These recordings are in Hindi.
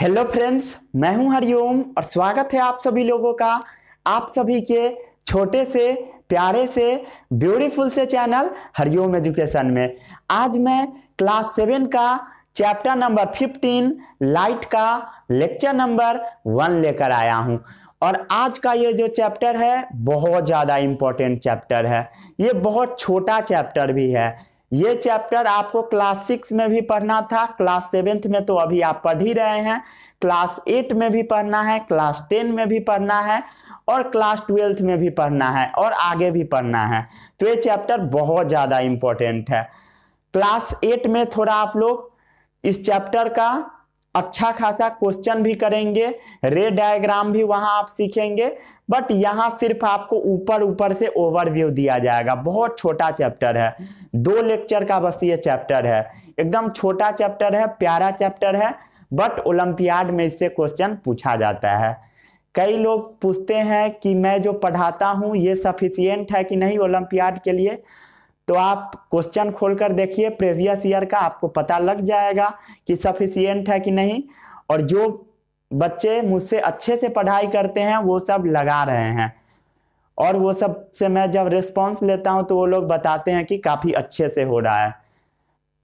हेलो फ्रेंड्स मैं हूं हरिओम और स्वागत है आप सभी लोगों का आप सभी के छोटे से प्यारे से ब्यूटीफुल से चैनल हरिओम एजुकेशन में आज मैं क्लास सेवन का चैप्टर नंबर फिफ्टीन लाइट का लेक्चर नंबर वन लेकर आया हूं और आज का ये जो चैप्टर है बहुत ज़्यादा इम्पोर्टेंट चैप्टर है ये बहुत छोटा चैप्टर भी है ये चैप्टर आपको क्लास सिक्स में भी पढ़ना था क्लास सेवेंथ में तो अभी आप पढ़ ही रहे हैं क्लास एट में भी पढ़ना है क्लास टेन में भी पढ़ना है और क्लास ट्वेल्थ में भी पढ़ना है और आगे भी पढ़ना है तो ये चैप्टर बहुत ज़्यादा इंपॉर्टेंट है क्लास एट में थोड़ा आप लोग इस चैप्टर का अच्छा खासा क्वेश्चन भी करेंगे रे डायग्राम भी वहां आप सीखेंगे बट यहाँ सिर्फ आपको ऊपर ऊपर से ओवरव्यू दिया जाएगा बहुत छोटा चैप्टर है दो लेक्चर का बस ये चैप्टर है एकदम छोटा चैप्टर है प्यारा चैप्टर है बट ओलंपियाड में इससे क्वेश्चन पूछा जाता है कई लोग पूछते हैं कि मैं जो पढ़ाता हूँ ये सफिशियंट है कि नहीं ओलंपियाड के लिए तो आप क्वेश्चन खोलकर देखिए प्रीवियस ईयर का आपको पता लग जाएगा कि सफिशियंट है कि नहीं और जो बच्चे मुझसे अच्छे से पढ़ाई करते हैं वो सब लगा रहे हैं और वो सब से मैं जब रिस्पॉन्स लेता हूँ तो वो लोग बताते हैं कि काफ़ी अच्छे से हो रहा है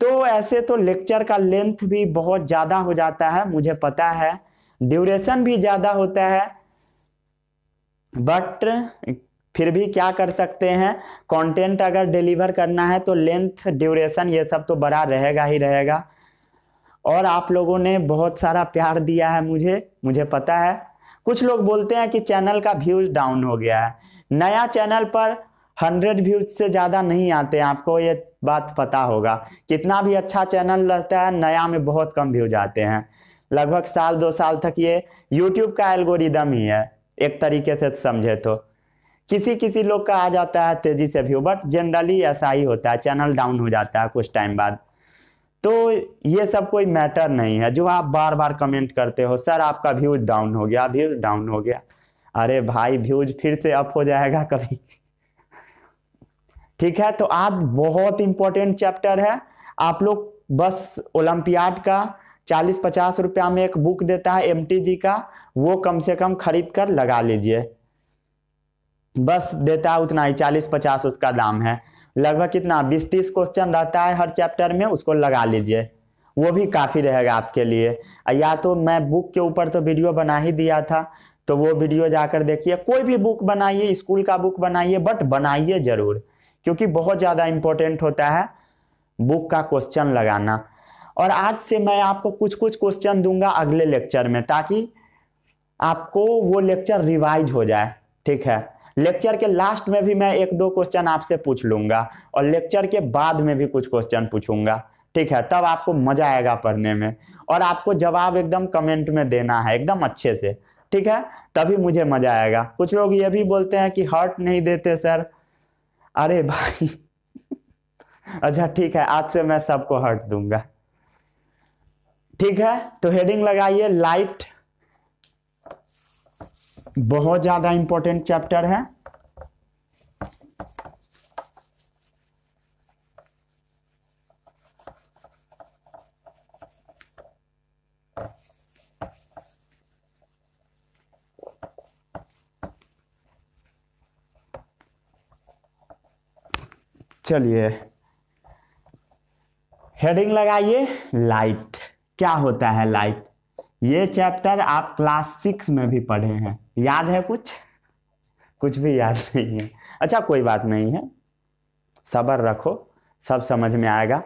तो ऐसे तो लेक्चर का लेंथ भी बहुत ज़्यादा हो जाता है मुझे पता है ड्यूरेशन भी ज़्यादा होता है बट फिर भी क्या कर सकते हैं कंटेंट अगर डिलीवर करना है तो लेंथ ड्यूरेशन ये सब तो बड़ा रहेगा ही रहेगा और आप लोगों ने बहुत सारा प्यार दिया है मुझे मुझे पता है कुछ लोग बोलते हैं कि चैनल का व्यूज डाउन हो गया है नया चैनल पर हंड्रेड व्यूज से ज़्यादा नहीं आते हैं आपको ये बात पता होगा कितना भी अच्छा चैनल रहता है नया में बहुत कम व्यूज आते हैं लगभग साल दो साल तक ये यूट्यूब का एल्गोरिदम ही है एक तरीके से समझे तो किसी किसी लोग का आ जाता है तेजी से व्यू बट जनरली ऐसा ही होता है चैनल डाउन हो जाता है कुछ टाइम बाद तो ये सब कोई मैटर नहीं है जो आप बार बार कमेंट करते हो सर आपका व्यूज डाउन हो गया व्यूज डाउन हो गया अरे भाई व्यूज फिर से अप हो जाएगा कभी ठीक है तो आज बहुत इंपॉर्टेंट चैप्टर है आप लोग बस ओलंपियाड का चालीस पचास रुपया में एक बुक देता है एम जी का वो कम से कम खरीद कर लगा लीजिए बस देता है उतना ही चालीस पचास उसका दाम है लगभग कितना बीस तीस क्वेश्चन रहता है हर चैप्टर में उसको लगा लीजिए वो भी काफ़ी रहेगा आपके लिए या तो मैं बुक के ऊपर तो वीडियो बना ही दिया था तो वो वीडियो जाकर देखिए कोई भी बुक बनाइए स्कूल का बुक बनाइए बट बनाइए ज़रूर क्योंकि बहुत ज़्यादा इम्पोर्टेंट होता है बुक का क्वेश्चन लगाना और आज से मैं आपको कुछ कुछ क्वेश्चन दूंगा अगले लेक्चर में ताकि आपको वो लेक्चर रिवाइज हो जाए ठीक है लेक्चर के लास्ट में भी मैं एक दो क्वेश्चन आपसे पूछ लूंगा और लेक्चर के बाद में भी कुछ क्वेश्चन पूछूंगा ठीक है तब आपको मजा आएगा पढ़ने में और आपको जवाब एकदम कमेंट में देना है एकदम अच्छे से ठीक है तभी मुझे मजा आएगा कुछ लोग ये भी बोलते हैं कि हर्ट नहीं देते सर अरे भाई अच्छा ठीक है आज से मैं सबको हर्ट दूंगा ठीक है तो हेडिंग लगाइए लाइट बहुत ज़्यादा इंपॉर्टेंट चैप्टर है चलिए हेडिंग लगाइए लाइट क्या होता है लाइट ये चैप्टर आप क्लास सिक्स में भी पढ़े हैं याद है कुछ कुछ भी याद नहीं है अच्छा कोई बात नहीं है सबर रखो सब समझ में आएगा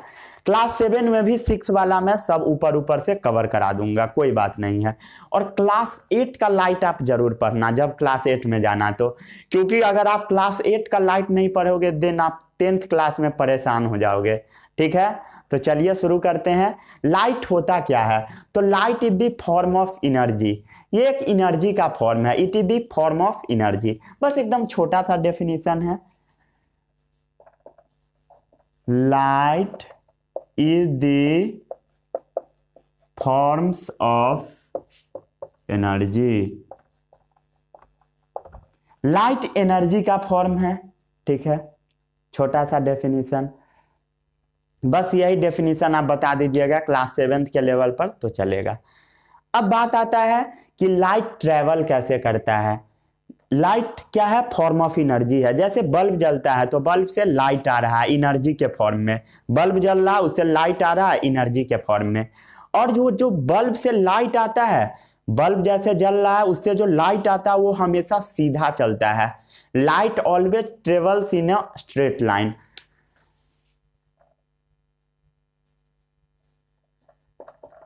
क्लास सेवन में भी सिक्स वाला मैं सब ऊपर ऊपर से कवर करा दूंगा कोई बात नहीं है और क्लास एट का लाइट आप जरूर पढ़ना जब क्लास एट में जाना तो क्योंकि अगर आप क्लास एट का लाइट नहीं पढ़ोगे देन आप टेंथ क्लास में परेशान हो जाओगे ठीक है तो चलिए शुरू करते हैं लाइट होता क्या है तो light is the form of energy ये एक इनर्जी का फॉर्म है it is the form of energy बस एकदम छोटा सा डेफिनेशन है light is the forms of energy light energy का फॉर्म है ठीक है छोटा सा डेफिनेशन बस यही डेफिनेशन आप बता दीजिएगा क्लास सेवेंथ के लेवल पर तो चलेगा अब बात आता है कि लाइट ट्रेवल कैसे करता है लाइट क्या है फॉर्म ऑफ एनर्जी है जैसे बल्ब जलता है तो बल्ब से लाइट आ रहा है एनर्जी के फॉर्म में बल्ब जल रहा है उससे लाइट आ रहा है एनर्जी के फॉर्म में और जो जो बल्ब से लाइट आता है बल्ब जैसे जल रहा है उससे जो लाइट आता है वो हमेशा सीधा चलता है light always travels in a straight line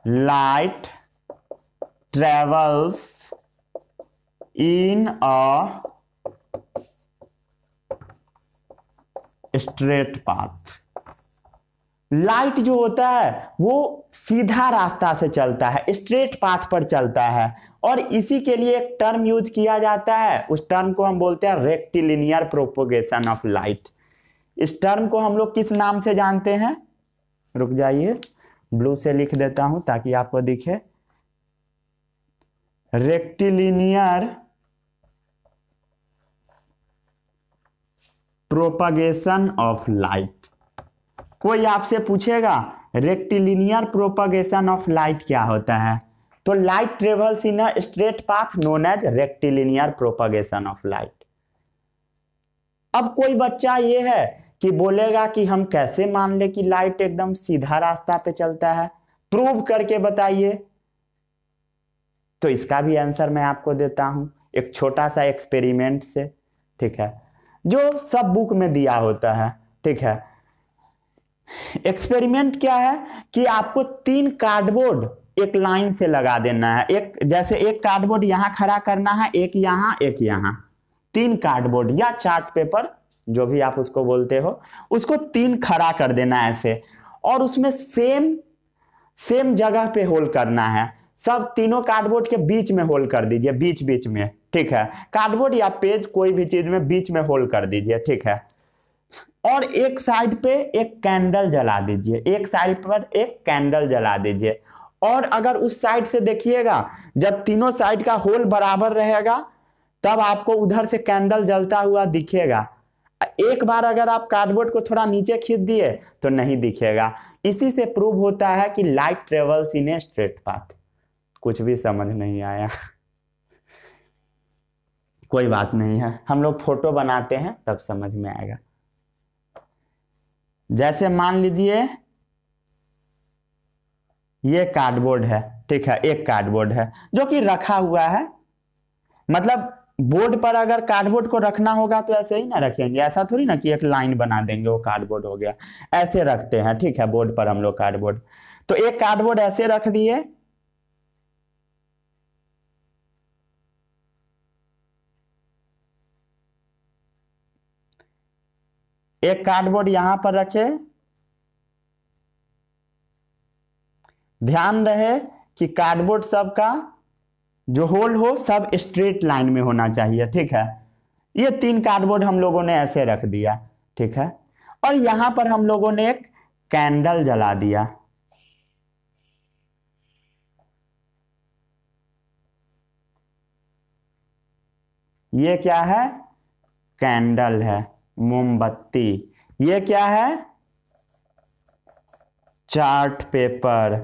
light travels in a straight path light जो होता है वो सीधा रास्ता से चलता है स्ट्रेट पाथ पर चलता है और इसी के लिए एक टर्म यूज किया जाता है उस टर्म को हम बोलते हैं रेक्टिलिनियर प्रोपोगेशन ऑफ लाइट इस टर्म को हम लोग किस नाम से जानते हैं रुक जाइए ब्लू से लिख देता हूं ताकि आपको दिखे रेक्टिलिनियर प्रोपागेशन ऑफ लाइट कोई आपसे पूछेगा रेक्टिलिनियर प्रोपागेशन ऑफ लाइट क्या होता है तो light travels in a straight path known as rectilinear propagation of light अब कोई बच्चा ये है कि बोलेगा कि हम कैसे मान ले कि लाइट एकदम सीधा रास्ता पे चलता है प्रूव करके बताइए तो इसका भी आंसर मैं आपको देता हूं एक छोटा सा एक्सपेरिमेंट से ठीक है जो सब बुक में दिया होता है ठीक है एक्सपेरिमेंट क्या है कि आपको तीन कार्डबोर्ड एक लाइन से लगा देना है एक जैसे एक कार्डबोर्ड यहां खड़ा करना है एक यहां एक यहां तीन कार्डबोर्ड या चार्ट पेपर जो भी आप उसको बोलते हो उसको तीन खड़ा कर देना है ऐसे और उसमें सेम सेम जगह पे होल करना है सब तीनों कार्डबोर्ड के बीच में होल कर दीजिए बीच बीच में ठीक है कार्डबोर्ड या पेज कोई भी चीज में बीच में होल कर दीजिए ठीक है और एक साइड पे एक कैंडल जला दीजिए एक साइड पर एक कैंडल जला दीजिए और अगर उस साइड से देखिएगा जब तीनों साइड का होल बराबर रहेगा तब आपको उधर से कैंडल जलता हुआ दिखेगा एक बार अगर आप कार्डबोर्ड को थोड़ा नीचे खींच दिए तो नहीं दिखेगा इसी से प्रूव होता है कि light travels in a straight path कुछ भी समझ नहीं आया कोई बात नहीं है हम लोग फोटो बनाते हैं तब समझ में आएगा जैसे मान लीजिए ये कार्डबोर्ड है ठीक है एक कार्डबोर्ड है जो कि रखा हुआ है मतलब बोर्ड पर अगर कार्डबोर्ड को रखना होगा तो ऐसे ही ना रखेंगे ऐसा थोड़ी ना कि एक लाइन बना देंगे वो कार्डबोर्ड हो गया ऐसे रखते हैं ठीक है बोर्ड पर हम लोग कार्डबोर्ड तो एक कार्डबोर्ड ऐसे रख दिए एक कार्डबोर्ड यहां पर रखे ध्यान रहे कि कार्डबोर्ड सबका जो होल हो सब स्ट्रेट लाइन में होना चाहिए ठीक है ये तीन कार्डबोर्ड हम लोगों ने ऐसे रख दिया ठीक है और यहां पर हम लोगों ने एक कैंडल जला दिया ये क्या है कैंडल है मोमबत्ती ये क्या है चार्ट पेपर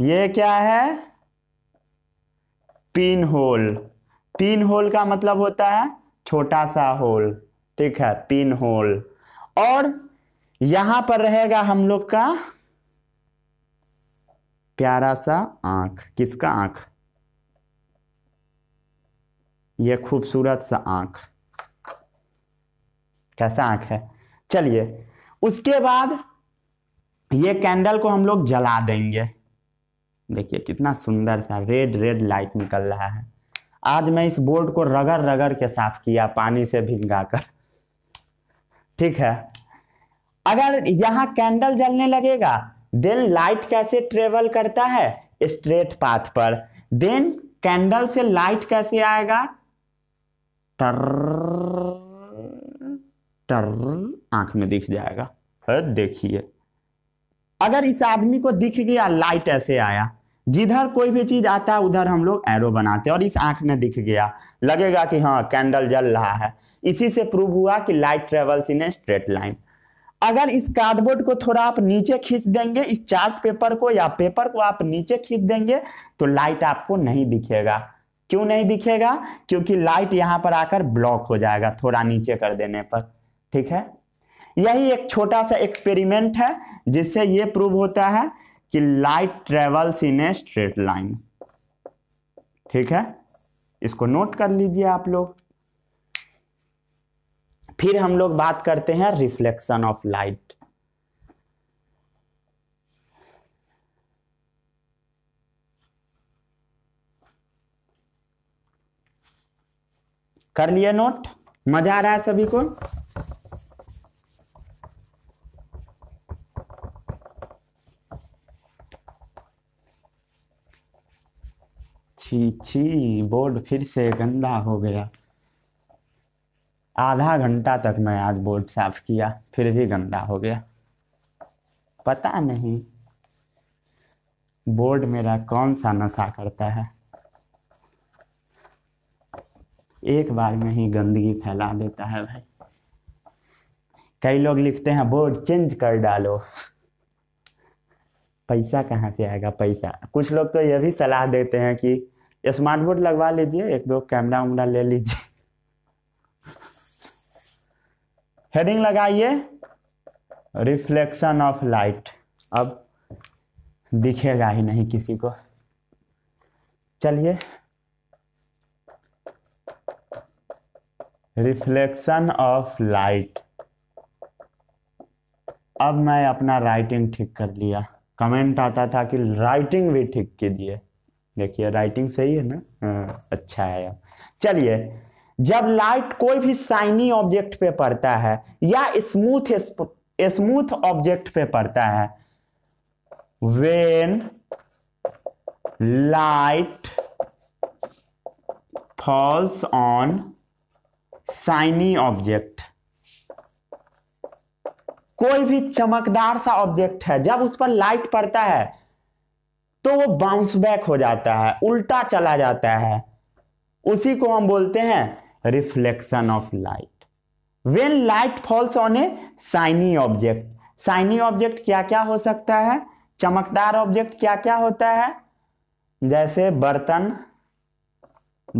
ये क्या है पिन होल पिन होल का मतलब होता है छोटा सा होल ठीक है पिन होल और यहां पर रहेगा हम लोग का प्यारा सा आंख किसका आंख ये खूबसूरत सा आंख कैसा आंख है चलिए उसके बाद ये कैंडल को हम लोग जला देंगे देखिए कितना सुंदर सा रेड रेड लाइट निकल रहा है आज मैं इस बोर्ड को रगड़ रगड़ के साफ किया पानी से भिंगा कर ठीक है अगर यहाँ कैंडल जलने लगेगा देन लाइट कैसे ट्रेवल करता है स्ट्रेट पाथ पर देन कैंडल से लाइट कैसे आएगा टर टर आंख में दिख जाएगा देखिए अगर इस आदमी को दिख गया लाइट ऐसे आया जिधर कोई भी चीज आता है उधर हम लोग एरो बनाते हैं और इस आंख में दिख गया लगेगा कि हाँ कैंडल जल रहा है इसी से प्रूव हुआ कि light travels in a straight line अगर इस कार्डबोर्ड को थोड़ा आप नीचे खींच देंगे इस चार्ट पेपर को या पेपर को आप नीचे खींच देंगे तो लाइट आपको नहीं दिखेगा क्यों नहीं दिखेगा क्योंकि लाइट यहाँ पर आकर ब्लॉक हो जाएगा थोड़ा नीचे कर देने पर ठीक है यही एक छोटा सा एक्सपेरिमेंट है जिससे ये प्रूव होता है कि light travels in a straight line ठीक है इसको नोट कर लीजिए आप लोग फिर हम लोग बात करते हैं रिफ्लेक्शन ऑफ लाइट कर लिया नोट मजा आ रहा है सभी को छी छी बोर्ड फिर से गंदा हो गया आधा घंटा तक मैं आज बोर्ड साफ किया फिर भी गंदा हो गया पता नहीं बोर्ड मेरा कौन सा नशा करता है एक बार में ही गंदगी फैला देता है भाई कई लोग लिखते हैं बोर्ड चेंज कर डालो पैसा कहाँ से आएगा पैसा कुछ लोग तो यह भी सलाह देते हैं कि स्मार्ट बोर्ड लगवा लीजिए एक दो कैमरा उमरा ले लीजिए हेडिंग लगाइए रिफ्लेक्शन ऑफ लाइट अब दिखेगा ही नहीं किसी को चलिए रिफ्लेक्शन ऑफ लाइट अब मैं अपना राइटिंग ठीक कर लिया कमेंट आता था कि राइटिंग भी ठीक कीजिए देखिए राइटिंग सही है ना हाँ, अच्छा है चलिए जब लाइट कोई भी साइनी ऑब्जेक्ट पे पड़ता है या स्मूथ स्मूथ ऑब्जेक्ट पे पड़ता है when light falls on shiny object कोई भी चमकदार सा ऑब्जेक्ट है जब उस पर लाइट पड़ता है तो वो बाउंस बैक हो जाता है उल्टा चला जाता है उसी को हम बोलते हैं reflection of light when light falls on a shiny object shiny object क्या क्या हो सकता है चमकदार ऑब्जेक्ट क्या क्या होता है जैसे बर्तन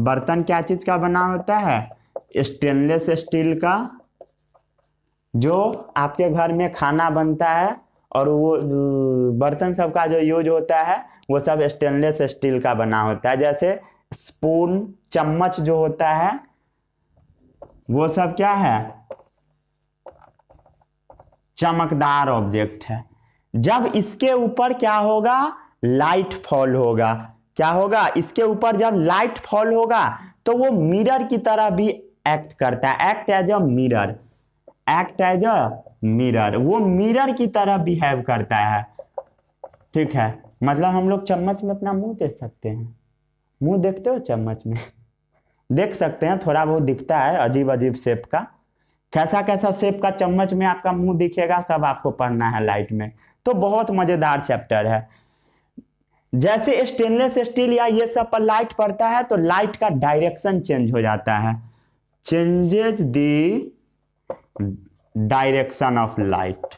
बर्तन क्या चीज का बना होता है स्टेनलेस स्टील का जो आपके घर में खाना बनता है और वो बर्तन सब का जो यूज होता है वो सब स्टेनलेस स्टील का बना होता है जैसे स्पून चम्मच जो होता है वो सब क्या है चमकदार ऑब्जेक्ट है जब इसके ऊपर क्या होगा लाइट फॉल होगा क्या होगा इसके ऊपर जब लाइट फॉल होगा तो वो मिरर की तरह भी एक्ट करता है act as a mirror act as a mirror वो मिरर की तरह बिहेव करता है ठीक है मतलब हम लोग चम्मच में अपना मुंह देख सकते हैं मुंह देखते हो चम्मच में देख सकते हैं थोड़ा बहुत दिखता है अजीब अजीब शेप का कैसा कैसा शेप का चम्मच में आपका मुंह दिखेगा सब आपको पढ़ना है लाइट में तो बहुत मज़ेदार चैप्टर है जैसे स्टेनलेस स्टील या ये सब पर लाइट पड़ता है तो लाइट का डायरेक्शन चेंज हो जाता है changes the direction of light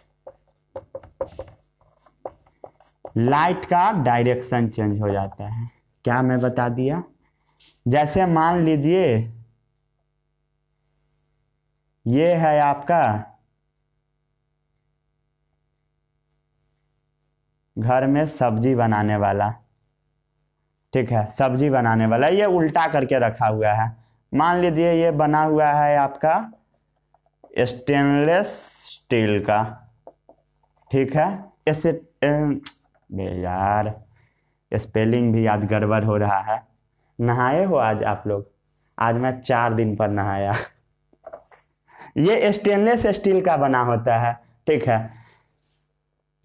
light का डायरेक्शन चेंज हो जाता है क्या मैं बता दिया जैसे मान लीजिए ये है आपका घर में सब्जी बनाने वाला ठीक है सब्जी बनाने वाला ये उल्टा करके रखा हुआ है मान लीजिए ये बना हुआ है आपका स्टेनलेस स्टील का ठीक है ऐसे बे यार स्पेलिंग भी आज गड़बड़ हो रहा है नहाए हो आज आप लोग आज मैं चार दिन पर नहाया ये स्टेनलेस स्टील का बना होता है ठीक है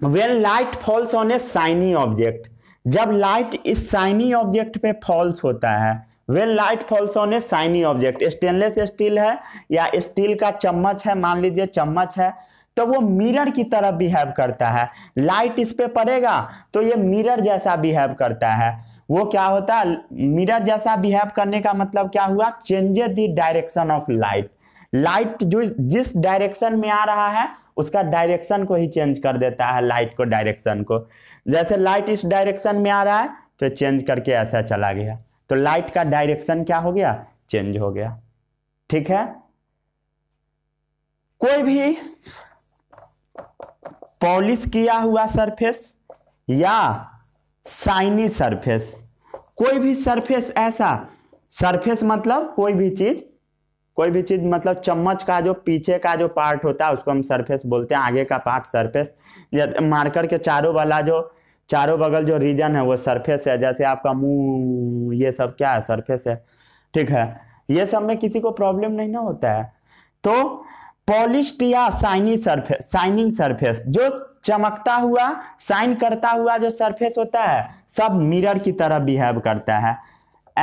when light falls on a shiny object जब लाइट इस साइनी ऑब्जेक्ट पे फॉल्स होता है when light falls on a shiny object stainless steel है या स्टील का चम्मच है मान लीजिए चम्मच है तो वो मिरर की तरह बिहेव करता है लाइट इस पे पड़ेगा तो ये मिरर जैसा बिहेव करता है वो क्या होता है मिरर जैसा बिहेव करने का मतलब क्या हुआ changes the direction of light light जो जिस डायरेक्शन में आ रहा है उसका डायरेक्शन को ही चेंज कर देता है लाइट को डायरेक्शन को जैसे लाइट इस डायरेक्शन में आ रहा है तो चेंज करके ऐसा चला गया तो लाइट का डायरेक्शन क्या हो गया चेंज हो गया ठीक है कोई भी पॉलिश किया हुआ सरफेस या साइनी सरफेस कोई भी सरफेस ऐसा सरफेस मतलब कोई भी चीज कोई भी चीज मतलब चम्मच का जो पीछे का जो पार्ट होता है उसको हम सरफेस बोलते हैं आगे का पार्ट सरफेस मार्कर के चारों वाला जो चारों बगल जो रीजन है वो सरफेस है जैसे आपका मुंह ये सब क्या है सरफेस है ठीक है ये सब में किसी को प्रॉब्लम नहीं ना होता है तो पॉलिस्ट या साइनी सरफेस साइनिंग सरफेस जो चमकता हुआ साइन करता हुआ जो सरफेस होता है सब मिरर की तरह बिहेव करता है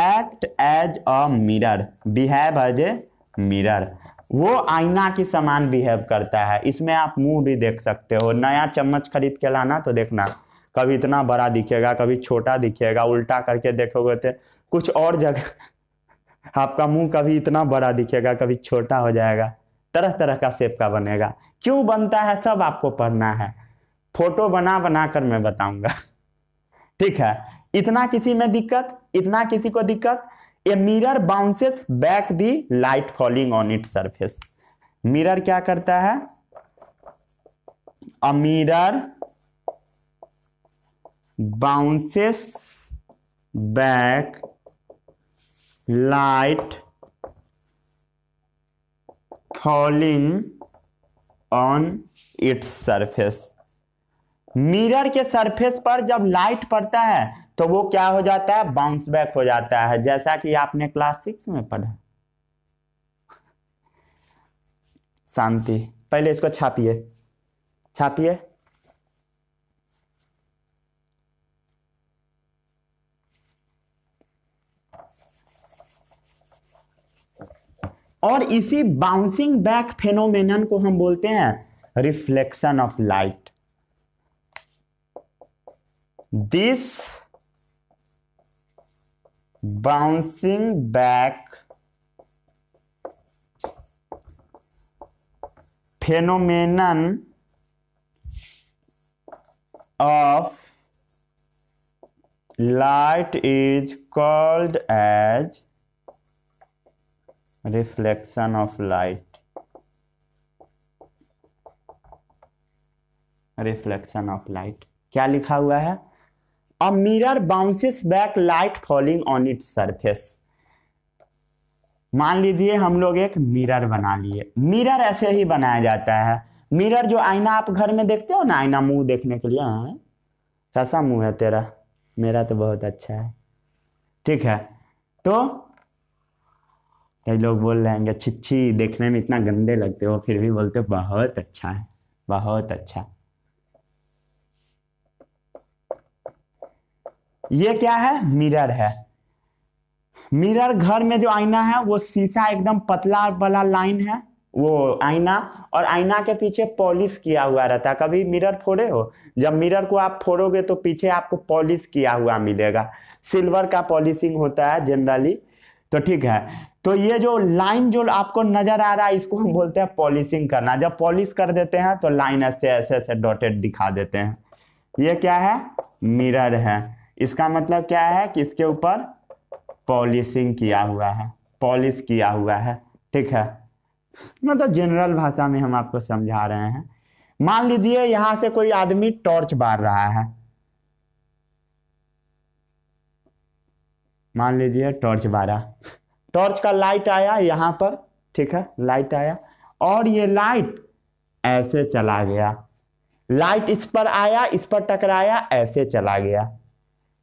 act as a mirror behave as a mirror वो आईना के समान बिहेव करता है इसमें आप मुंह भी देख सकते हो नया चम्मच खरीद के लाना तो देखना कभी इतना बड़ा दिखेगा कभी छोटा दिखेगा उल्टा करके देखोगे तो कुछ और जगह आपका मुंह कभी इतना बड़ा दिखेगा कभी छोटा हो जाएगा तरह तरह का सेप का बनेगा क्यों बनता है सब आपको पढ़ना है फोटो बना बना कर मैं बताऊंगा ठीक है इतना किसी में दिक्कत इतना किसी को दिक्कत a mirror bounces back the light falling on it surface mirror क्या करता है a mirror bounces back light falling on its surface mirror के सरफेस पर जब लाइट पड़ता है तो वो क्या हो जाता है बाउंस बैक हो जाता है जैसा कि आपने क्लास सिक्स में पढ़ा शांति पहले इसको छापिए छापिए और इसी बाउंसिंग बैक फेनोमेनन को हम बोलते हैं reflection of light this bouncing back phenomenon of light is called as reflection of light reflection of light क्या लिखा हुआ है a mirror bounces back light falling on its surface मान लीजिए हम लोग एक मिरर बना लिए मिरर ऐसे ही बनाया जाता है मिरर जो आईना आप घर में देखते हो ना आईना मुंह देखने के लिए हाँ कैसा मुंह है तेरा मेरा तो बहुत अच्छा है ठीक है तो कई लोग बोल रहे हैं छिच्छी देखने में इतना गंदे लगते हो फिर भी बोलते हो बहुत अच्छा है बहुत अच्छा ये क्या है मिरर है मिरर घर में जो आईना है वो शीशा एकदम पतला वाला लाइन है वो आईना और आईना के पीछे पॉलिश किया हुआ रहता है कभी मिरर फोड़े हो जब मिरर को आप फोड़ोगे तो पीछे आपको पॉलिश किया हुआ मिलेगा सिल्वर का पॉलिशिंग होता है जनरली तो ठीक है तो ये जो लाइन जो आपको नजर आ रहा है इसको हम बोलते हैं पॉलिशिंग करना जब पॉलिश कर देते हैं तो लाइन ऐसे ऐसे ऐसे डॉटेड दिखा देते हैं ये क्या है मिरर है इसका मतलब क्या है कि इसके ऊपर पॉलिशिंग किया हुआ है पॉलिश किया हुआ है ठीक है मतलब जनरल भाषा में हम आपको समझा रहे हैं मान लीजिए यहां से कोई आदमी टॉर्च बार रहा है मान लीजिए टॉर्च बारा टॉर्च का लाइट आया यहाँ पर ठीक है लाइट आया और ये लाइट ऐसे चला गया लाइट इस पर आया इस पर टकराया ऐसे चला गया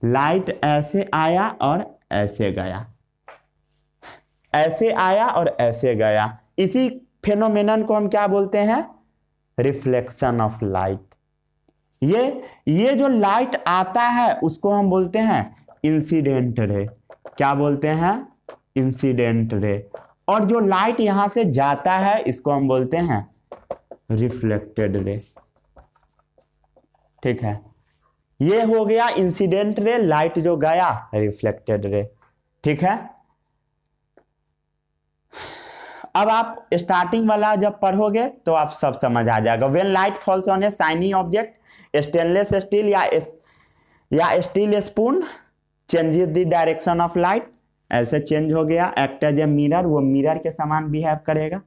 लाइट ऐसे आया और ऐसे गया ऐसे आया और ऐसे गया इसी फेनोमेन को हम क्या बोलते हैं रिफ्लेक्शन ऑफ लाइट ये ये जो लाइट आता है उसको हम बोलते हैं इंसिडेंट रे क्या बोलते हैं इंसिडेंट रे और जो लाइट यहां से जाता है इसको हम बोलते हैं रिफ्लेक्टेड रे ठीक है ये हो गया इंसिडेंट रे लाइट जो गया रिफ्लेक्टेड रे ठीक है अब आप स्टार्टिंग वाला जब पढ़ोगे तो आप सब समझ आ जाएगा when light falls on a shiny object stainless steel या या steel spoon changes the direction of light ऐसे चेंज हो गया एक्ट एज ए मिरर वो मिरर के समान बिहेव करेगा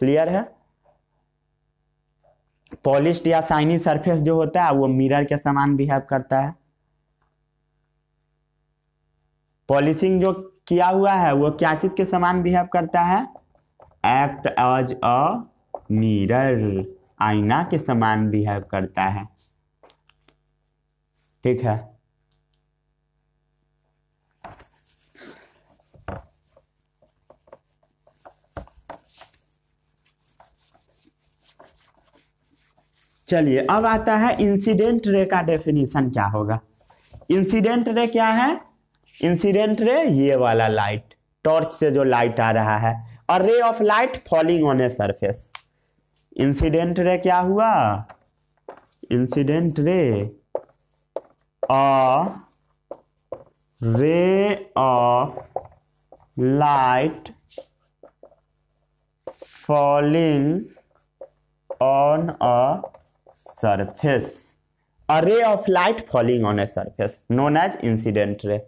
क्लियर है पॉलिश या साइनी सरफेस जो होता है वो मिरर के समान बिहेव करता है पॉलिशिंग जो किया हुआ है वो क्या चीज के समान बिहेव करता है एक्ट एज अ मिरर आईना के समान बिहेव करता है ठीक है चलिए अब आता है इंसिडेंट रे का डेफिनेशन क्या होगा इंसिडेंट रे क्या है इंसिडेंट रे ये वाला लाइट टॉर्च से जो लाइट आ रहा है और ray of light falling on a surface incident ray क्या हुआ incident ray a ray of light falling on a surface a ray of light falling on a surface known as incident ray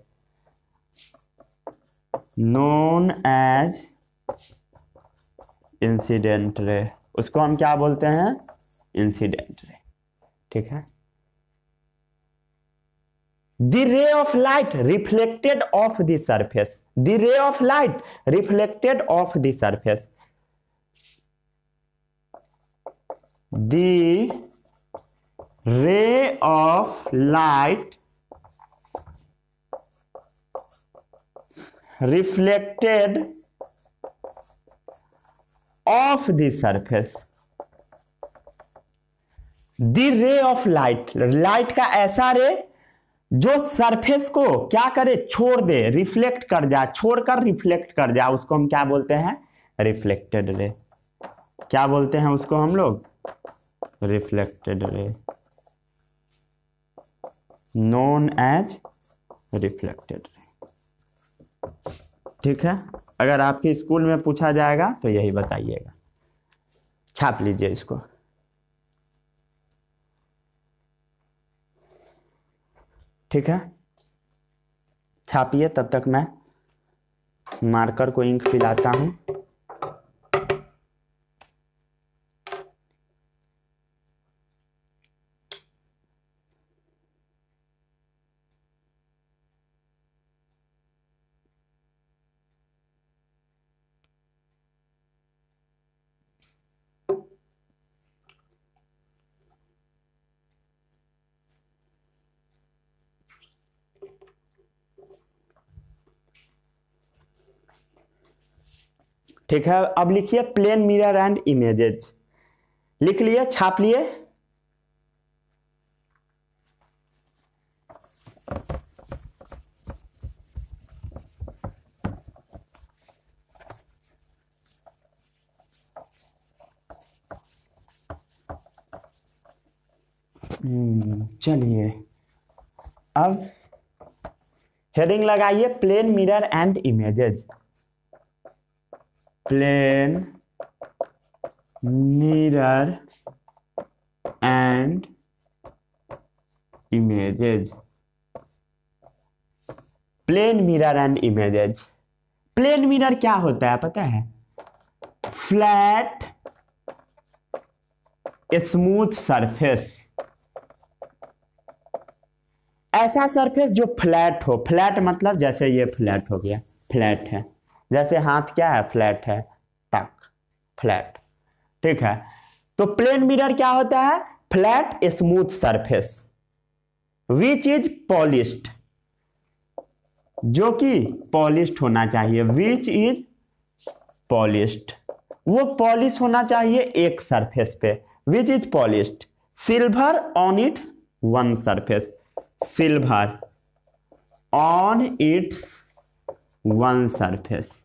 known as incident ray उसको हम क्या बोलते हैं इंसिडेंट रे ठीक है the ray of light reflected off the surface the ray of light reflected off the surface the ray of light reflected off the surface the ray of light light का ऐसा रे जो सरफेस को क्या करे छोड़ दे रिफ्लेक्ट कर जाए छोड़कर रिफ्लेक्ट कर जाए उसको हम क्या बोलते हैं रिफ्लेक्टेड रे क्या बोलते हैं उसको हम लोग reflected ray known as reflected ठीक है अगर आपके स्कूल में पूछा जाएगा तो यही बताइएगा छाप लीजिए इसको ठीक है छापिए तब तक मैं मार्कर को इंक पिलाता हूँ ठीक है अब लिखिए प्लेन मिरर एंड इमेजेज लिख लिए छाप लिए हम्म, चलिए अब हेडिंग लगाइए plane mirror and images plane mirror and images plane mirror and images plane mirror क्या होता है पता है फ्लैट स्मूथ सरफेस ऐसा सरफेस जो फ्लैट हो फ्लैट मतलब जैसे ये फ्लैट हो गया फ्लैट है जैसे हाथ क्या है फ्लैट है टक फ्लैट ठीक है तो प्लेन मिरर क्या होता है flat smooth surface which is polished जो कि पॉलिस्ड होना चाहिए विच इज पॉलिस्ड वो पॉलिश होना चाहिए एक सरफेस पे which is polished silver on its own surface silver on its own surface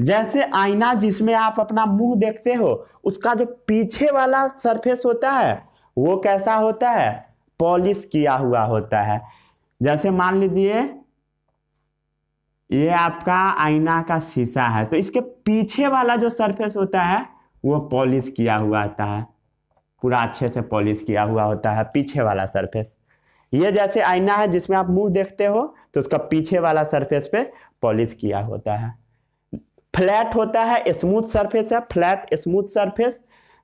जैसे आईना जिसमें आप अपना मुंह देखते हो उसका जो पीछे वाला सरफेस होता है वो कैसा होता है पॉलिश किया हुआ होता है जैसे मान लीजिए ये आपका आईना का शीशा है तो इसके पीछे वाला जो सरफेस होता है वो पॉलिश किया हुआ होता है पूरा अच्छे से पॉलिश किया हुआ होता है पीछे वाला सरफेस ये जैसे आईना है जिसमें आप मुंह देखते हो तो उसका पीछे वाला सरफेस पे पॉलिश किया होता है फ्लैट होता है स्मूथ सरफेस है flat smooth surface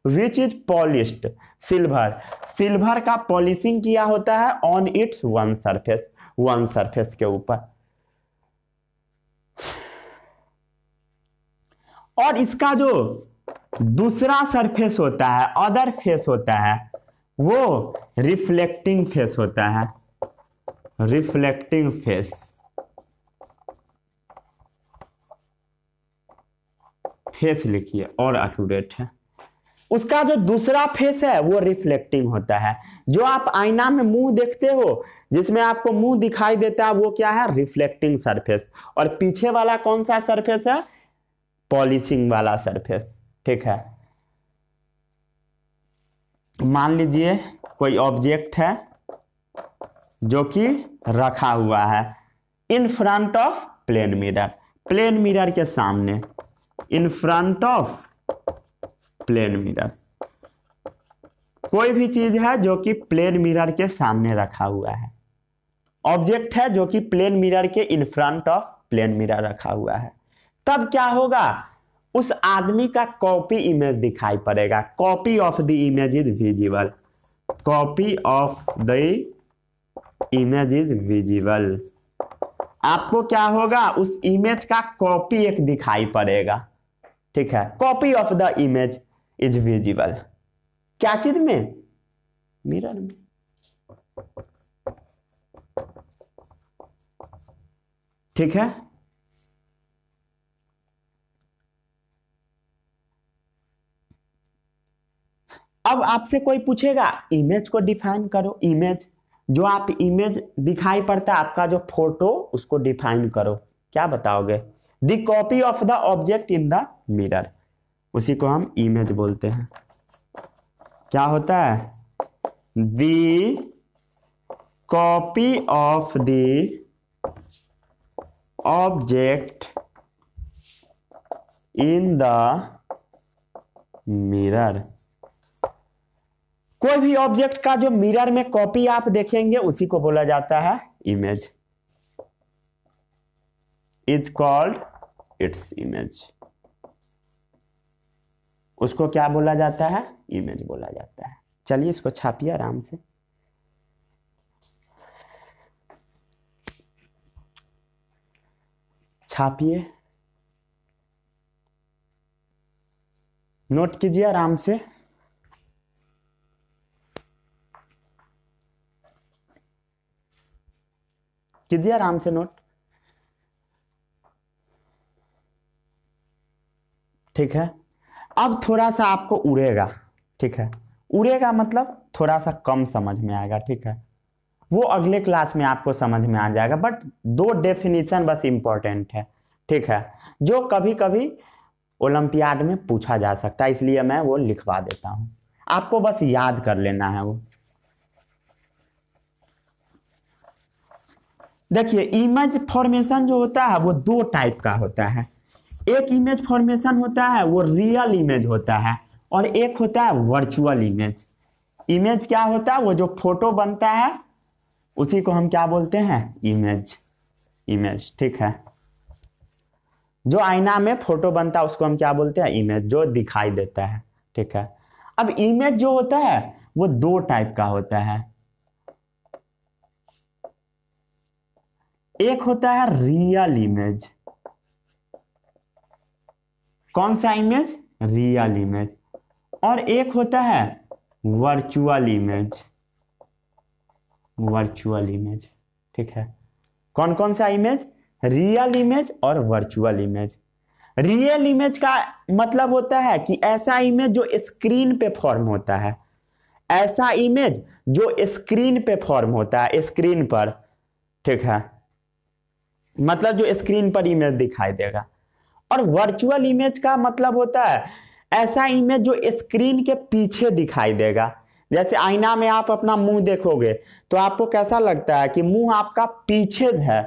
which is polished silver silver का पॉलिशिंग किया होता है on its own surface own surface के ऊपर और इसका जो दूसरा सरफेस होता है अदर फेस होता है वो रिफ्लेक्टिंग फेस होता है रिफ्लेक्टिंग फेस फेस लिखिए और एक्यूरेट है उसका जो दूसरा फेस है वो रिफ्लेक्टिंग होता है जो आप आईना में मुंह देखते हो जिसमें आपको मुंह दिखाई देता है वो क्या है रिफ्लेक्टिंग सरफेस और पीछे वाला कौन सा सरफेस है पॉलिशिंग वाला सरफेस ठीक है मान लीजिए कोई ऑब्जेक्ट है जो कि रखा हुआ है in front of plane mirror plane mirror के सामने in front of plane mirror कोई भी चीज है जो कि प्लेन मिरर के सामने रखा हुआ है ऑब्जेक्ट है जो कि प्लेन मिरर के in front of plane mirror रखा हुआ है तब क्या होगा उस आदमी का कॉपी इमेज दिखाई पड़ेगा copy of the image is visible copy of the image is visible आपको क्या होगा उस इमेज का कॉपी एक दिखाई पड़ेगा ठीक है copy of the image is visible क्या चीज में मिरर में ठीक है अब आपसे कोई पूछेगा इमेज को डिफाइन करो इमेज जो आप इमेज दिखाई पड़ता है आपका जो फोटो उसको डिफाइन करो क्या बताओगे the copy of the object in the mirror उसी को हम इमेज बोलते हैं क्या होता है the copy of the object in the mirror कोई भी ऑब्जेक्ट का जो मिरर में कॉपी आप देखेंगे उसी को बोला जाता है image is called its image उसको क्या बोला जाता है इमेज बोला जाता है चलिए इसको छापिए आराम से छापिए नोट कीजिए आराम से कीजिए आराम से नोट ठीक है अब थोड़ा सा आपको उड़ेगा ठीक है उड़ेगा मतलब थोड़ा सा कम समझ में आएगा ठीक है वो अगले क्लास में आपको समझ में आ जाएगा बट दो डेफिनेशन बस इम्पॉर्टेंट है ठीक है जो कभी कभी ओलंपियाड में पूछा जा सकता है इसलिए मैं वो लिखवा देता हूँ आपको बस याद कर लेना है वो देखिए इमेज फॉर्मेशन जो होता है वो दो टाइप का होता है एक इमेज फॉर्मेशन होता है वो रियल इमेज होता है और एक होता है वर्चुअल इमेज इमेज क्या होता है वो जो फोटो बनता है उसी को हम क्या बोलते हैं इमेज इमेज ठीक है जो आईना में फोटो बनता है उसको हम क्या बोलते हैं इमेज जो दिखाई देता है ठीक है अब इमेज जो होता है वो दो टाइप का होता है एक होता है रियल इमेज कौन सा इमेज रियल इमेज और एक होता है वर्चुअल इमेज वर्चुअल इमेज ठीक है कौन कौन सा इमेज रियल इमेज और वर्चुअल इमेज रियल इमेज का मतलब होता है कि ऐसा इमेज जो स्क्रीन पे फॉर्म होता है ऐसा इमेज जो स्क्रीन पे फॉर्म होता है स्क्रीन पर ठीक है मतलब जो स्क्रीन पर इमेज दिखाई देगा और वर्चुअल इमेज का मतलब होता है ऐसा इमेज जो स्क्रीन के पीछे दिखाई देगा जैसे आईना में आप अपना मुंह देखोगे तो आपको कैसा लगता है कि मुंह आपका पीछे है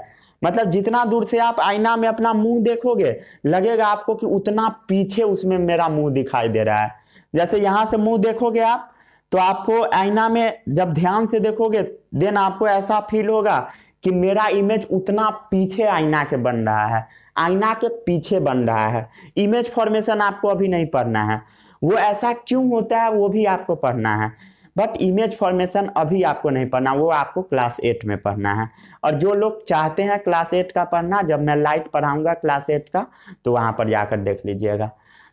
मतलब जितना दूर से आप आईना में अपना मुंह देखोगे लगेगा आपको कि उतना पीछे उसमें मेरा मुंह दिखाई दे रहा है जैसे यहाँ से मुंह देखोगे आप तो आपको आईना में जब ध्यान से देखोगे देन आपको ऐसा फील होगा कि मेरा इमेज उतना पीछे आईना के बन रहा है आईना के पीछे बन रहा है इमेज फॉर्मेशन आपको अभी नहीं पढ़ना है वो ऐसा क्यों होता है वो भी आपको पढ़ना है बट इमेज फॉर्मेशन अभी आपको नहीं पढ़ना वो आपको क्लास एट में पढ़ना है और जो लोग चाहते हैं क्लास एट का पढ़ना जब मैं लाइट पढ़ाऊंगा क्लास एट का तो वहाँ पर जाकर देख लीजिएगा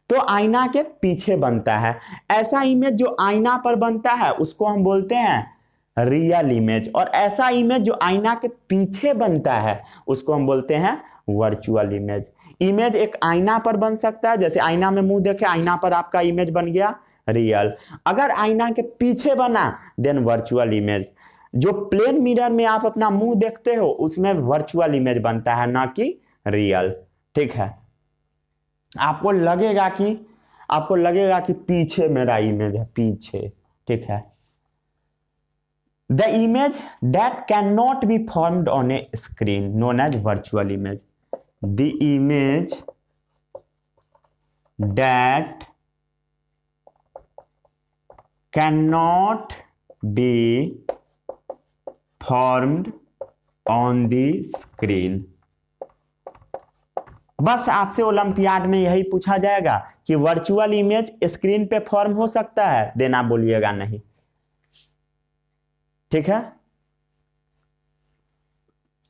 तो आईना के पीछे बनता है ऐसा इमेज जो आईना पर बनता है उसको हम बोलते हैं रियल इमेज और ऐसा इमेज जो आईना के पीछे बनता है उसको हम बोलते हैं वर्चुअल इमेज इमेज एक आईना पर बन सकता है जैसे आईना में मुंह देखे आईना पर आपका इमेज बन गया रियल अगर आईना के पीछे बना देन वर्चुअल इमेज जो प्लेन मिरर में आप अपना मुंह देखते हो उसमें वर्चुअल इमेज बनता है ना कि रियल ठीक है आपको लगेगा कि आपको लगेगा कि पीछे मेरा इमेज है पीछे ठीक है the image that can not be formed on a screen known as virtual image the image that cannot be formed on the screen बस आपसे ओलंपियाड में यही पूछा जाएगा कि वर्चुअल इमेज स्क्रीन पे फॉर्म हो सकता है देना बोलिएगा नहीं ठीक है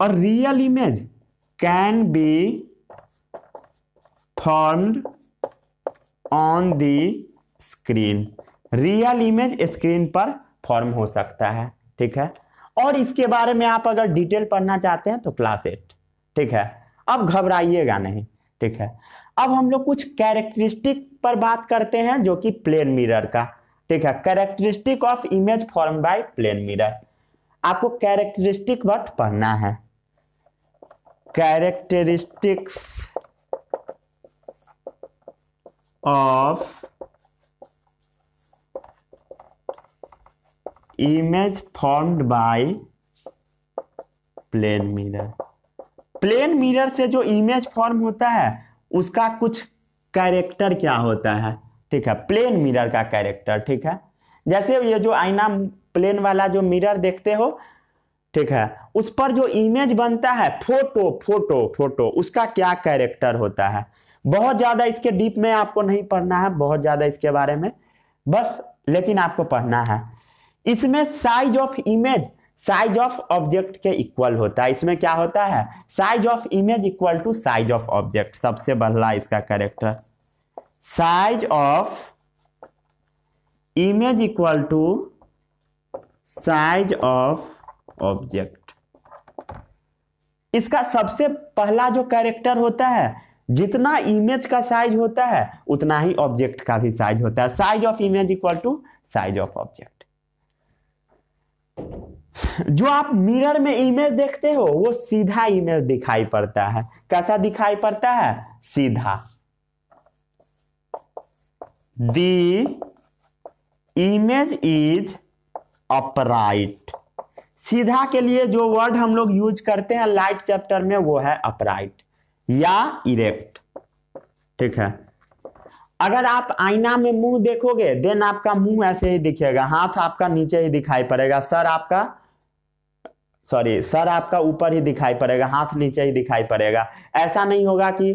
और real image can be formed on the screen real image screen पर फॉर्म हो सकता है ठीक है और इसके बारे में आप अगर डिटेल पढ़ना चाहते हैं तो क्लास एट ठीक है अब घबराइएगा नहीं ठीक है अब हम लोग कुछ कैरेक्टरिस्टिक पर बात करते हैं जो कि प्लेन मिरर का ठीक है characteristic of image form by plane mirror आपको कैरेक्टरिस्टिक वर्ड पढ़ना है characteristics of image formed by plane mirror plane mirror से जो इमेज फॉर्म होता है उसका कुछ कैरेक्टर क्या होता है ठीक है प्लेन मिरर का कैरेक्टर ठीक है जैसे ये जो आईना प्लेन वाला जो मिरर देखते हो ठीक है उस पर जो इमेज बनता है फोटो फोटो फोटो उसका क्या कैरेक्टर होता है बहुत ज़्यादा इसके डीप में आपको नहीं पढ़ना है बहुत ज़्यादा इसके बारे में बस लेकिन आपको पढ़ना है इसमें size of image size of object के इक्वल होता है इसमें क्या होता है size of image equal to size of object सबसे बढ़ला इसका character size of image equal to size of object इसका सबसे पहला जो कैरेक्टर होता है जितना इमेज का साइज होता है उतना ही ऑब्जेक्ट का भी साइज होता है size of image equal to size of object जो आप मिरर में इमेज देखते हो वो सीधा इमेज दिखाई पड़ता है कैसा दिखाई पड़ता है सीधा दी इमेज इज अपराइट सीधा के लिए जो वर्ड हम लोग यूज करते हैं लाइट चैप्टर में वो है अपराइट या इरेक्ट ठीक है अगर आप आईना में मुंह देखोगे देन आपका मुंह ऐसे ही दिखेगा हाथ आपका नीचे ही दिखाई पड़ेगा सर आपका सॉरी सर आपका ऊपर ही दिखाई पड़ेगा हाथ नीचे ही दिखाई पड़ेगा ऐसा नहीं होगा कि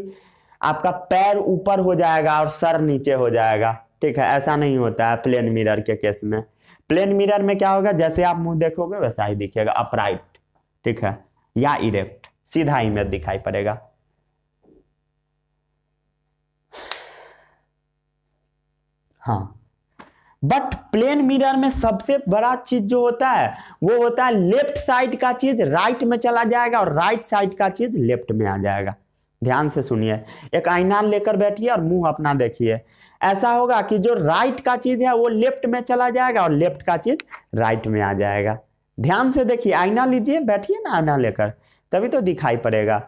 आपका पैर ऊपर हो जाएगा और सर नीचे हो जाएगा ठीक है ऐसा नहीं होता है प्लेन मिरर के केस में प्लेन मिरर में क्या होगा जैसे आप मुंह देखोगे वैसा ही दिखेगा अपराइट ठीक है या इरेक्ट सीधा इमेज दिखाई पड़ेगा हाँ बट प्लेन मिरर में सबसे बड़ा चीज जो होता है वो होता है लेफ्ट साइड का चीज राइट में चला जाएगा और राइट साइड का चीज लेफ्ट में आ जाएगा ध्यान से सुनिए एक आईना लेकर बैठिए और मुंह अपना देखिए ऐसा होगा कि जो राइट का चीज है वो लेफ्ट में चला जाएगा और लेफ्ट का चीज राइट में आ जाएगा ध्यान से देखिए आईना लीजिए बैठिए ना आईना लेकर तभी तो दिखाई पड़ेगा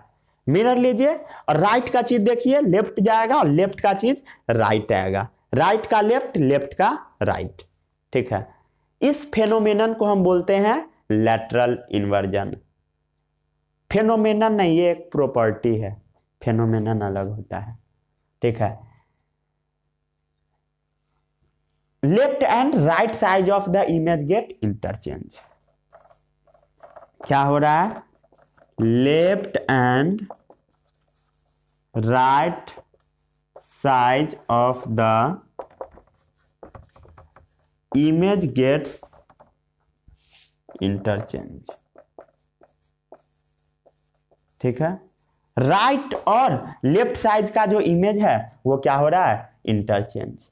मिरर लीजिए और राइट का चीज देखिए लेफ्ट जाएगा और लेफ्ट का चीज राइट आएगा राइट का लेफ्ट लेफ्ट का राइट ठीक है इस फेनोमेनन को हम बोलते हैं लेटरल इन्वर्जन फेनोमेनन नहीं ये एक प्रॉपर्टी है फेनोमेनन अलग होता है ठीक है लेफ्ट एंड राइट साइज of the image get interchange क्या हो रहा है लेफ्ट एंड राइट साइज of the image get interchange ठीक है राइट right और लेफ्ट साइज का जो इमेज है वो क्या हो रहा है interchange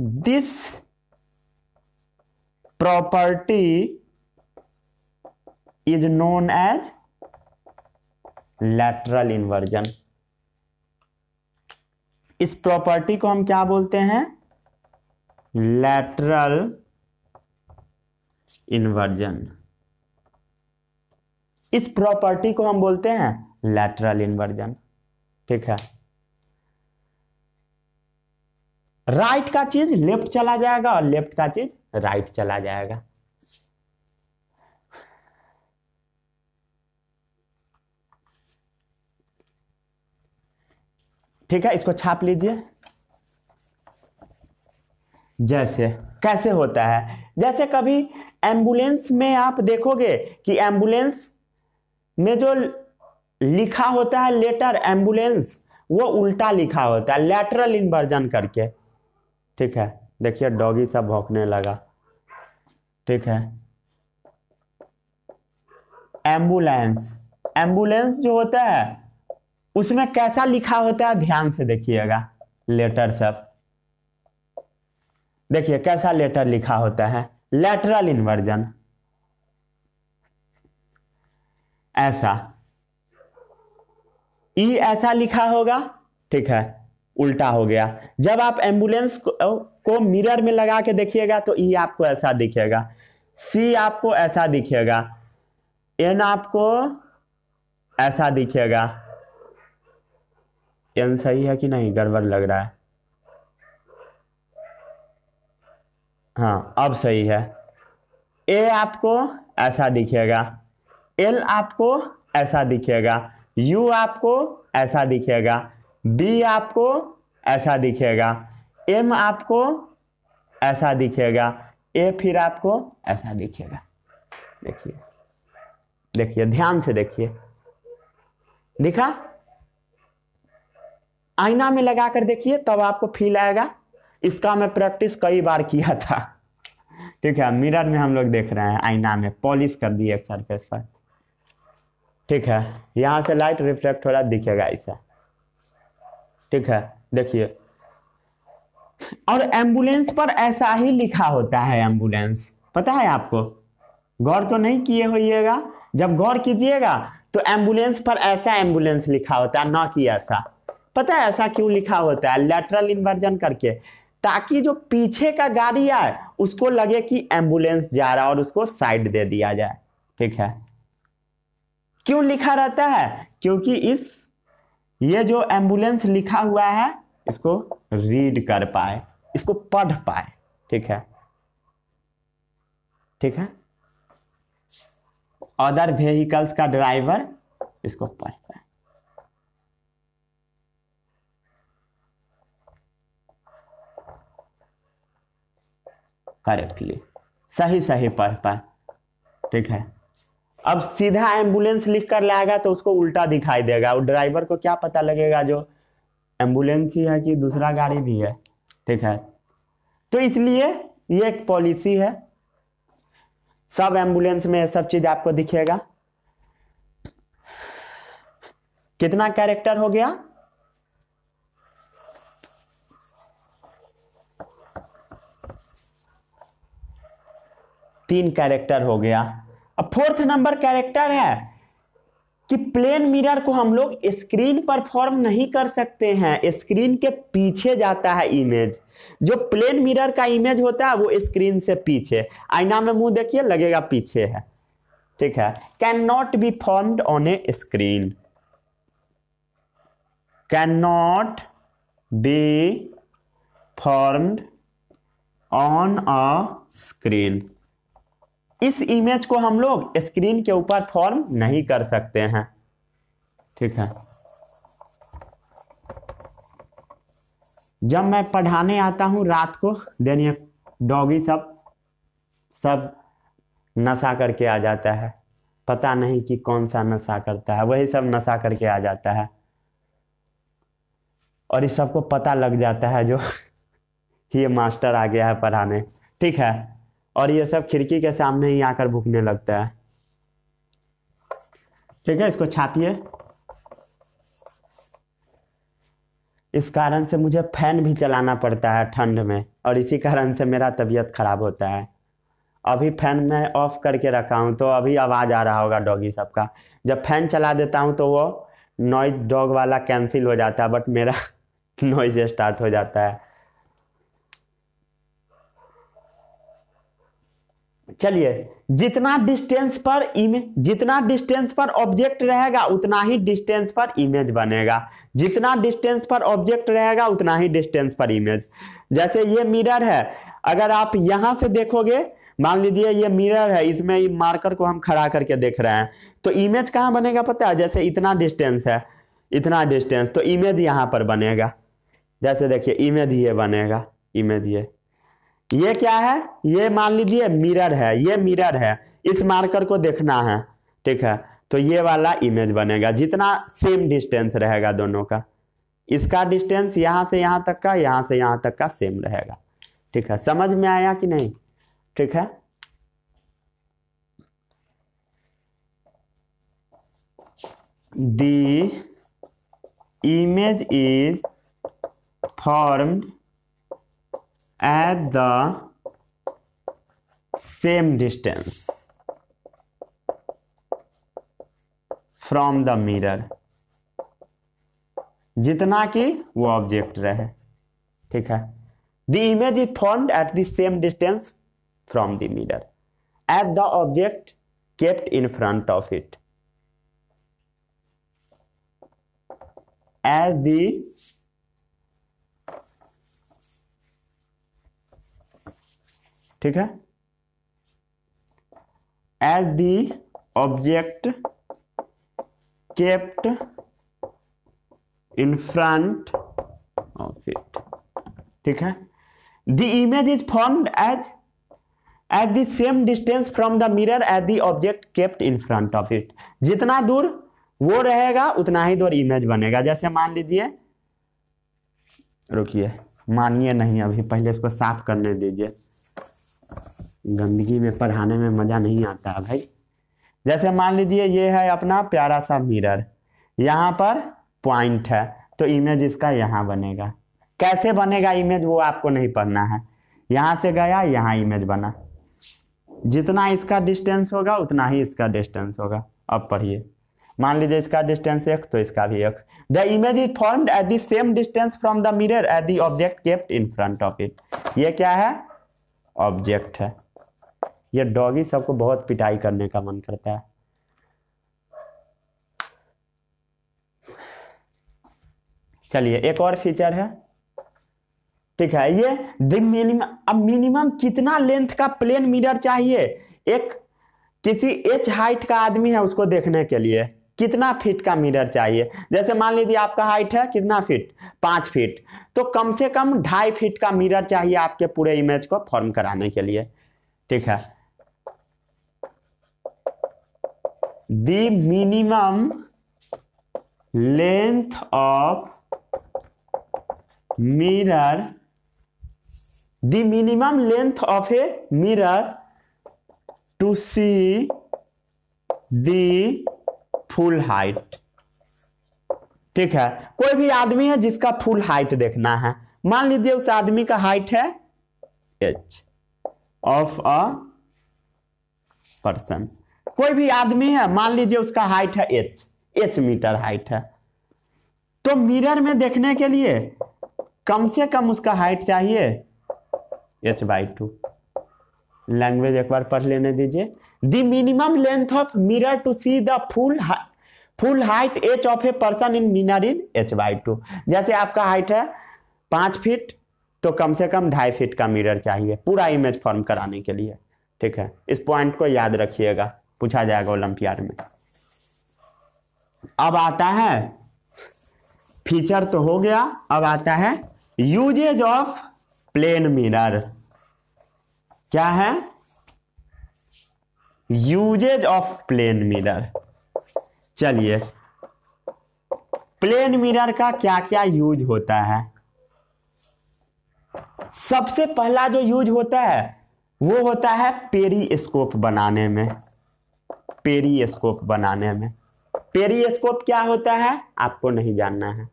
this property is known as lateral inversion इस प्रॉपर्टी को हम क्या बोलते हैं लैटरल इन्वर्जन इस प्रॉपर्टी को हम बोलते हैं लैटरल इन्वर्जन ठीक है राइट का चीज लेफ्ट चला जाएगा और लेफ्ट का चीज राइट चला जाएगा ठीक है इसको छाप लीजिए जैसे कैसे होता है जैसे कभी एम्बुलेंस में आप देखोगे कि एम्बुलेंस में जो लिखा होता है लेटर एम्बुलेंस वो उल्टा लिखा होता है लेटरल इन्वर्जन करके ठीक है देखिए डॉगी सब भौंकने लगा ठीक है एम्बुलेंस एम्बुलेंस जो होता है उसमें कैसा लिखा होता है ध्यान से देखिएगा लेटर सब देखिए कैसा लेटर लिखा होता है लेटरल इन्वर्जन ऐसा ई e ऐसा लिखा होगा ठीक है उल्टा हो गया जब आप एम्बुलेंस को, को मिरर में लगा के देखिएगा तो ई आपको ऐसा दिखेगा सी आपको ऐसा दिखेगा एन आपको ऐसा दिखेगा एन सही है कि नहीं गड़बड़ लग रहा है हाँ अब सही है ए आपको ऐसा दिखेगा एल आपको ऐसा दिखेगा यू आपको ऐसा दिखेगा बी आपको ऐसा दिखेगा एम आपको ऐसा दिखेगा ए फिर आपको ऐसा दिखेगा देखिए देखिए ध्यान से देखिए दिखा आईना में लगा कर देखिए तब आपको फील आएगा इसका मैं प्रैक्टिस कई बार किया था ठीक है मिरर में हम लोग देख रहे हैं आईना में पॉलिश कर दिए एक सरफेस पर ठीक है यहां से लाइट रिफ्लेक्ट हो रहा दिखेगा ऐसा ठीक है देखिए और एम्बुलेंस पर ऐसा ही लिखा होता है एम्बुलेंस पता है आपको गौर तो नहीं किए होइएगा जब गौर कीजिएगा तो एम्बुलेंस पर ऐसा एम्बुलेंस लिखा होता है ना कि ऐसा पता है ऐसा क्यों लिखा होता है लेटरल इन्वर्जन करके ताकि जो पीछे का गाड़ी आए उसको लगे कि एम्बुलेंस जा रहा और उसको साइड दे दिया जाए ठीक है क्यों लिखा रहता है क्योंकि इस ये जो एम्बुलेंस लिखा हुआ है इसको रीड कर पाए इसको पढ़ पाए ठीक है ठीक है अदर व्हीकल्स का ड्राइवर इसको पढ़ पाए करेक्टली सही सही पढ़ पाए ठीक है अब सीधा एम्बुलेंस लिख कर लाएगा तो उसको उल्टा दिखाई देगा और ड्राइवर को क्या पता लगेगा जो एम्बुलेंस ही है कि दूसरा गाड़ी भी है ठीक है तो इसलिए ये एक पॉलिसी है सब एम्बुलेंस में सब चीज आपको दिखेगा कितना कैरेक्टर हो गया तीन कैरेक्टर हो गया अब फोर्थ नंबर कैरेक्टर है कि प्लेन मिरर को हम लोग स्क्रीन पर फॉर्म नहीं कर सकते हैं स्क्रीन के पीछे जाता है इमेज जो प्लेन मिरर का इमेज होता है वो स्क्रीन से पीछे आईना में मुंह देखिए लगेगा पीछे है ठीक है can not be formed on a screen can not be formed on a screen इस इमेज को हम लोग स्क्रीन के ऊपर फॉर्म नहीं कर सकते हैं ठीक है जब मैं पढ़ाने आता हूं रात को देन ये डॉगी सब सब नशा करके आ जाता है पता नहीं कि कौन सा नशा करता है वही सब नशा करके आ जाता है और इस सबको पता लग जाता है जो ये मास्टर आ गया है पढ़ाने ठीक है और ये सब खिड़की के सामने ही आकर भूखने लगता है ठीक है इसको छापिए इस कारण से मुझे फैन भी चलाना पड़ता है ठंड में और इसी कारण से मेरा तबीयत ख़राब होता है अभी फैन मैं ऑफ़ करके रखा हूँ तो अभी आवाज़ आ रहा होगा डॉगी सबका जब फैन चला देता हूँ तो वो नॉइज डॉग वाला कैंसिल हो जाता है बट मेरा नॉइज स्टार्ट हो जाता है चलिए जितना डिस्टेंस पर इमेज जितना डिस्टेंस पर ऑब्जेक्ट रहेगा उतना ही डिस्टेंस पर इमेज बनेगा जितना डिस्टेंस पर ऑब्जेक्ट रहेगा उतना ही डिस्टेंस पर इमेज जैसे ये मिरर है अगर आप यहां से देखोगे मान लीजिए ये मिरर है इसमें मार्कर को हम खड़ा करके देख रहे हैं तो इमेज कहाँ बनेगा पता है जैसे इतना डिस्टेंस है इतना डिस्टेंस तो इमेज यहाँ पर बनेगा जैसे देखिए इमेज ये बनेगा इमेज ये ये क्या है ये मान लीजिए मिरर है ये मिरर है इस मार्कर को देखना है ठीक है तो ये वाला इमेज बनेगा जितना सेम डिस्टेंस रहेगा दोनों का इसका डिस्टेंस यहाँ से यहाँ तक का यहाँ से यहाँ तक का सेम रहेगा ठीक है समझ में आया कि नहीं ठीक है the image is formed at the same distance from the mirror जितना कि वो ऑब्जेक्ट रहे ठीक है the image is formed at the same distance from the mirror at the object kept in front of it as the ठीक है as the object kept in front of it ठीक है the image is formed as at the same distance from the mirror at the object kept in front of it जितना दूर वो रहेगा उतना ही दूर इमेज बनेगा जैसे मान लीजिए रुकिए मानिए नहीं अभी पहले इसको साफ करने दीजिए गंदगी में पढ़ाने में मज़ा नहीं आता भाई जैसे मान लीजिए ये है अपना प्यारा सा मिरर यहाँ पर पॉइंट है तो इमेज इसका यहाँ बनेगा कैसे बनेगा इमेज वो आपको नहीं पढ़ना है यहाँ से गया यहाँ इमेज बना जितना इसका डिस्टेंस होगा उतना ही इसका डिस्टेंस होगा अब पढ़िए मान लीजिए इसका डिस्टेंस एक्स तो इसका भी X the image is form at the same distance from the mirror at the object kept in front of it ये क्या है ऑब्जेक्ट है ये डॉगी सबको बहुत पिटाई करने का मन करता है चलिए एक और फीचर है ठीक है ये मिनिमम अब मिनिमम कितना लेंथ का प्लेन मिरर चाहिए एक किसी एच हाइट का आदमी है उसको देखने के लिए कितना फीट का मिरर चाहिए जैसे मान लीजिए आपका हाइट है कितना फीट पांच फीट तो कम से कम ढाई फीट का मिरर चाहिए आपके पूरे इमेज को फॉर्म कराने के लिए ठीक है the minimum length of mirror the minimum length of a mirror to see the full height ठीक है कोई भी आदमी है जिसका फुल हाइट देखना है मान लीजिए उस आदमी का हाइट है एच ऑफ अ पर्सन कोई भी आदमी है मान लीजिए उसका हाइट है एच एच मीटर हाइट है तो मिरर में देखने के लिए कम से कम उसका हाइट चाहिए एच बाई टू लैंग्वेज एक बार पढ़ लेने दीजिए the minimum length of mirror to see the full full height H of a person in mirror in H by two जैसे आपका हाइट है पांच फीट तो कम से कम ढाई फीट का मिरर चाहिए पूरा इमेज फॉर्म कराने के लिए ठीक है इस पॉइंट को याद रखिएगा पूछा जाएगा ओलंपियाड में अब आता है फीचर तो हो गया अब आता है यूजेज ऑफ प्लेन मिरर क्या है यूजेज ऑफ प्लेन मिरर चलिए प्लेन मिरर का क्या क्या यूज होता है सबसे पहला जो यूज होता है वो होता है पेरीस्कोप बनाने में पेरीस्कोप बनाने में पेरीस्कोप क्या होता है आपको नहीं जानना है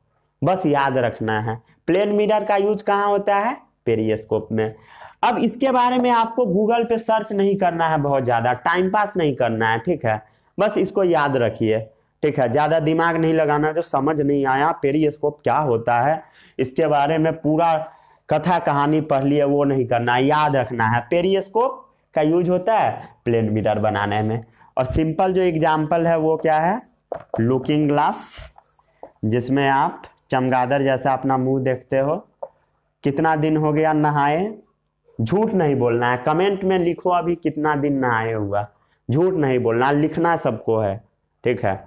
बस याद रखना है प्लेन मीटर का यूज कहाँ होता है पेरीस्कोप में अब इसके बारे में आपको गूगल पे सर्च नहीं करना है बहुत ज़्यादा टाइम पास नहीं करना है ठीक है बस इसको याद रखिए ठीक है ज़्यादा दिमाग नहीं लगाना जो समझ नहीं आया पेरीस्कोप क्या होता है इसके बारे में पूरा कथा कहानी पढ़ लिए वो नहीं करना है याद रखना है पेरीस्कोप का यूज होता है प्लेन मीटर बनाने में और सिंपल जो एग्जाम्पल है वो क्या है लुकिंग ग्लास जिसमें आप चमगादड़ जैसा अपना मुंह देखते हो कितना दिन हो गया नहाए झूठ नहीं बोलना है कमेंट में लिखो अभी कितना दिन नहाए हुआ झूठ नहीं बोलना लिखना सबको है ठीक है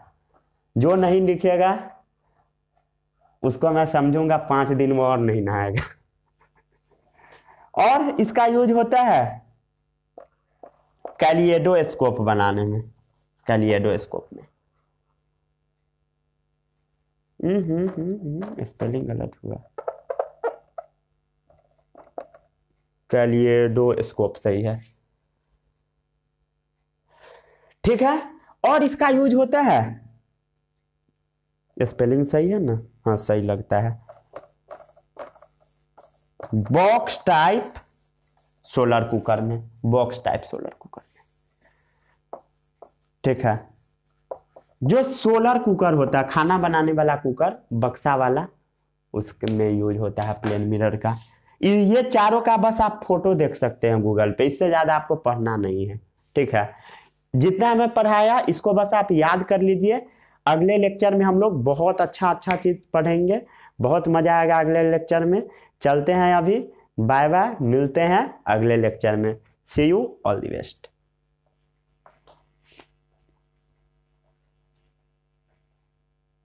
जो नहीं लिखेगा उसको मैं समझूंगा पांच दिन वो और नहीं नहाएगा और इसका यूज होता है कैलिएडो स्कोप बनाने में कैलिएडो स्कोप में स्पेलिंग गलत हुआ कैलिएडो स्कोप सही है ठीक है और इसका यूज होता है स्पेलिंग सही है ना हाँ सही लगता है बॉक्स टाइप सोलर कुकर में बॉक्स टाइप सोलर कुकर ठीक है जो सोलर कुकर होता है खाना बनाने वाला कुकर बक्सा वाला उसमें यूज होता है प्लेन मिरर का ये चारों का बस आप फोटो देख सकते हैं गूगल पे इससे ज़्यादा आपको पढ़ना नहीं है ठीक है जितना हमें पढ़ाया इसको बस आप याद कर लीजिए अगले लेक्चर में हम लोग बहुत अच्छा अच्छा चीज़ पढ़ेंगे बहुत मज़ा आएगा अगले लेक्चर में चलते हैं अभी बाय बाय मिलते हैं अगले लेक्चर में see you all the best